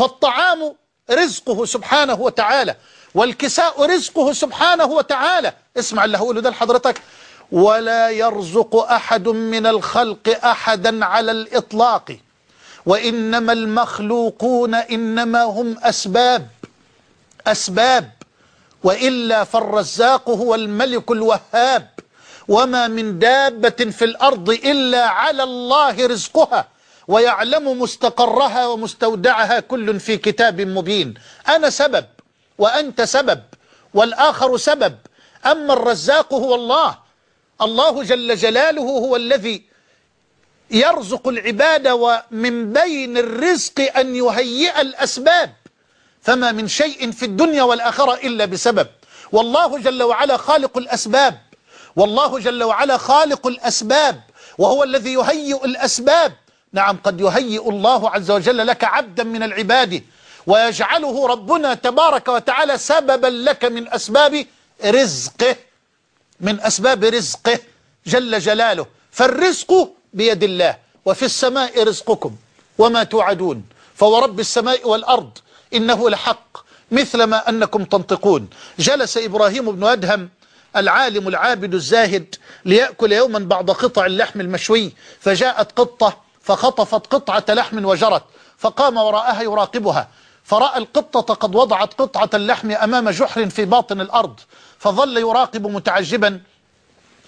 فالطعام رزقه سبحانه وتعالى والكساء رزقه سبحانه وتعالى اسمع اللي هقوله ده لحضرتك ولا يرزق أحد من الخلق أحدا على الإطلاق وإنما المخلوقون إنما هم أسباب أسباب وإلا فالرزاق هو الملك الوهاب وما من دابة في الأرض إلا على الله رزقها ويعلم مستقرها ومستودعها كل في كتاب مبين أنا سبب وأنت سبب والآخر سبب أما الرزاق هو الله الله جل جلاله هو الذي يرزق العباد ومن بين الرزق أن يهيئ الأسباب فما من شيء في الدنيا والآخرة إلا بسبب والله جل وعلا خالق الأسباب والله جل وعلا خالق الأسباب وهو الذي يهيئ الأسباب نعم قد يهيئ الله عز وجل لك عبدا من العباد ويجعله ربنا تبارك وتعالى سببا لك من أسباب رزقه من أسباب رزقه جل جلاله فالرزق بيد الله وفي السماء رزقكم وما توعدون فورب السماء والأرض إنه لحق ما أنكم تنطقون جلس إبراهيم بن أدهم العالم العابد الزاهد ليأكل يوما بعض قطع اللحم المشوي فجاءت قطة فخطفت قطعة لحم وجرت فقام وراءها يراقبها فرأى القطة قد وضعت قطعة اللحم أمام جحر في باطن الأرض فظل يراقب متعجبا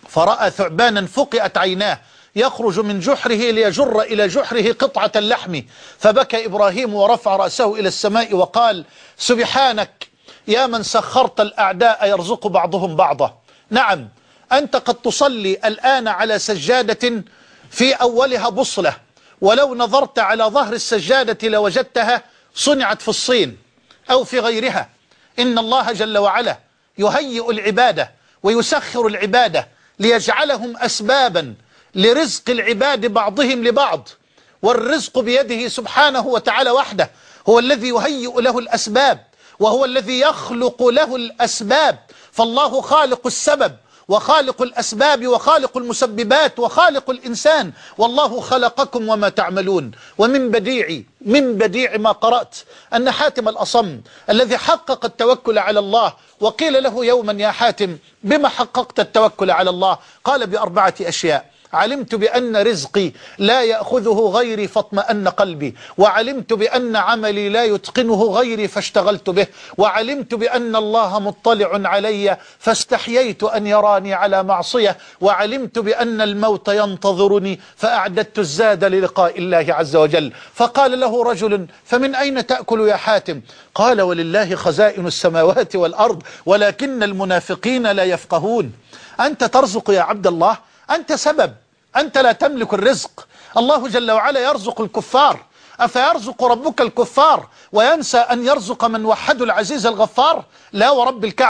فرأى ثعبانا فقئت عيناه يخرج من جحره ليجر إلى جحره قطعة اللحم فبكى إبراهيم ورفع رأسه إلى السماء وقال سبحانك يا من سخرت الأعداء يرزق بعضهم بعضا نعم أنت قد تصلي الآن على سجادة في أولها بصلة ولو نظرت على ظهر السجادة لوجدتها صنعت في الصين أو في غيرها إن الله جل وعلا يهيئ العبادة ويسخر العبادة ليجعلهم أسبابا لرزق العباد بعضهم لبعض والرزق بيده سبحانه وتعالى وحده هو الذي يهيئ له الأسباب وهو الذي يخلق له الأسباب فالله خالق السبب وخالق الأسباب وخالق المسببات وخالق الإنسان والله خلقكم وما تعملون ومن بديع من بديع ما قرأت أن حاتم الأصم الذي حقق التوكل على الله وقيل له يوما يا حاتم بما حققت التوكل على الله قال بأربعة أشياء علمت بأن رزقي لا يأخذه غيري فاطمأن قلبي وعلمت بأن عملي لا يتقنه غيري فاشتغلت به وعلمت بأن الله مطلع علي فاستحييت أن يراني على معصية وعلمت بأن الموت ينتظرني فأعددت الزاد للقاء الله عز وجل فقال له رجل فمن أين تأكل يا حاتم قال ولله خزائن السماوات والأرض ولكن المنافقين لا يفقهون أنت ترزق يا عبد الله أنت سبب أنت لا تملك الرزق الله جل وعلا يرزق الكفار أفيرزق ربك الكفار وينسى أن يرزق من وحد العزيز الغفار لا ورب الكعبة